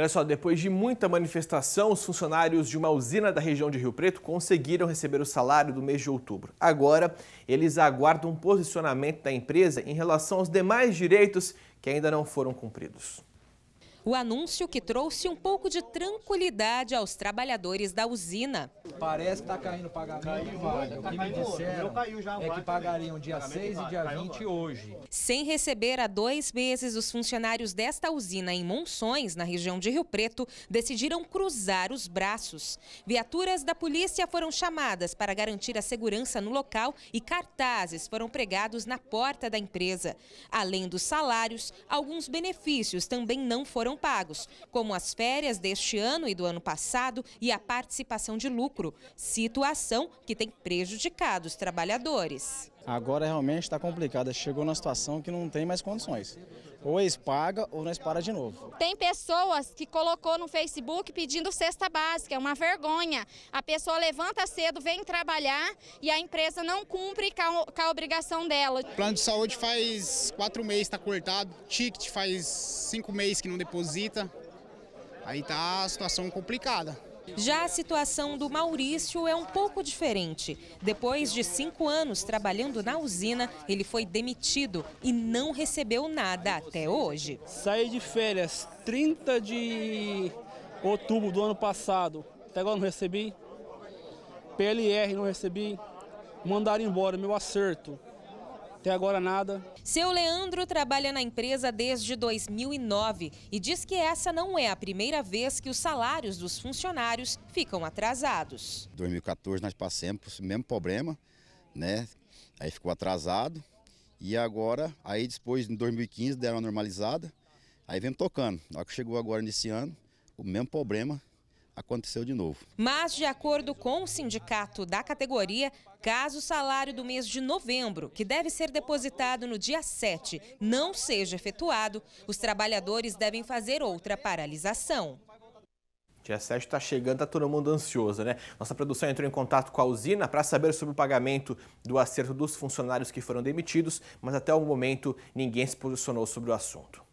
olha só, depois de muita manifestação, os funcionários de uma usina da região de Rio Preto conseguiram receber o salário do mês de outubro. Agora, eles aguardam um posicionamento da empresa em relação aos demais direitos que ainda não foram cumpridos. O anúncio que trouxe um pouco de tranquilidade aos trabalhadores da usina. Parece que está caindo o pagamento caiu, vale. O que me disseram é que pagariam dia 6 e dia 20 hoje. Sem receber há dois meses, os funcionários desta usina em Monções, na região de Rio Preto, decidiram cruzar os braços. Viaturas da polícia foram chamadas para garantir a segurança no local e cartazes foram pregados na porta da empresa. Além dos salários, alguns benefícios também não foram foram pagos, como as férias deste ano e do ano passado e a participação de lucro, situação que tem prejudicado os trabalhadores. Agora realmente está complicado, chegou numa situação que não tem mais condições. Ou eles pagam ou nós para de novo. Tem pessoas que colocou no Facebook pedindo cesta básica, é uma vergonha. A pessoa levanta cedo, vem trabalhar e a empresa não cumpre com a obrigação dela. O plano de saúde faz quatro meses está cortado, ticket faz cinco meses que não deposita. Aí tá a situação complicada. Já a situação do Maurício é um pouco diferente. Depois de cinco anos trabalhando na usina, ele foi demitido e não recebeu nada até hoje. Saí de férias 30 de outubro do ano passado. Até agora não recebi. PLR não recebi. Mandaram embora meu acerto. Até agora nada. Seu Leandro trabalha na empresa desde 2009 e diz que essa não é a primeira vez que os salários dos funcionários ficam atrasados. Em 2014 nós passamos o mesmo problema, né? Aí ficou atrasado e agora, aí depois em 2015 deram uma normalizada, aí vem tocando. Na hora que chegou agora nesse ano, o mesmo problema aconteceu de novo. Mas, de acordo com o sindicato da categoria, caso o salário do mês de novembro, que deve ser depositado no dia 7, não seja efetuado, os trabalhadores devem fazer outra paralisação. Dia 7 está chegando, está todo mundo ansioso, né? Nossa produção entrou em contato com a usina para saber sobre o pagamento do acerto dos funcionários que foram demitidos, mas até o momento ninguém se posicionou sobre o assunto.